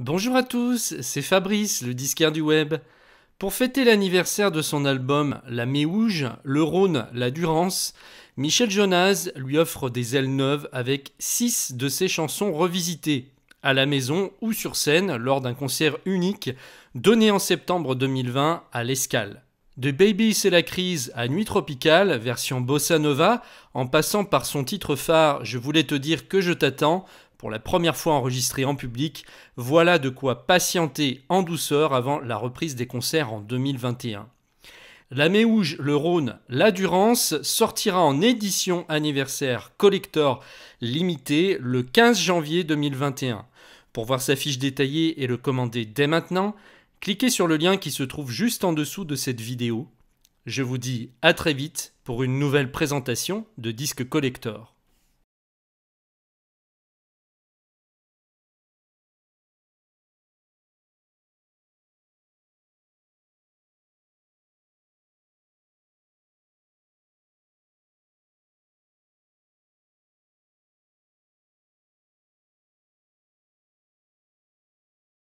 Bonjour à tous, c'est Fabrice, le disquaire du web. Pour fêter l'anniversaire de son album La Méouge, le Rhône, la Durance, Michel Jonas lui offre des ailes neuves avec six de ses chansons revisitées, à la maison ou sur scène lors d'un concert unique donné en septembre 2020 à l'Escale. De Baby c'est la crise à Nuit tropicale, version bossa nova, en passant par son titre phare Je voulais te dire que je t'attends, pour la première fois enregistrée en public, voilà de quoi patienter en douceur avant la reprise des concerts en 2021. La Méouge, le Rhône, la Durance sortira en édition anniversaire collector limitée le 15 janvier 2021. Pour voir sa fiche détaillée et le commander dès maintenant, cliquez sur le lien qui se trouve juste en dessous de cette vidéo. Je vous dis à très vite pour une nouvelle présentation de Disque Collector.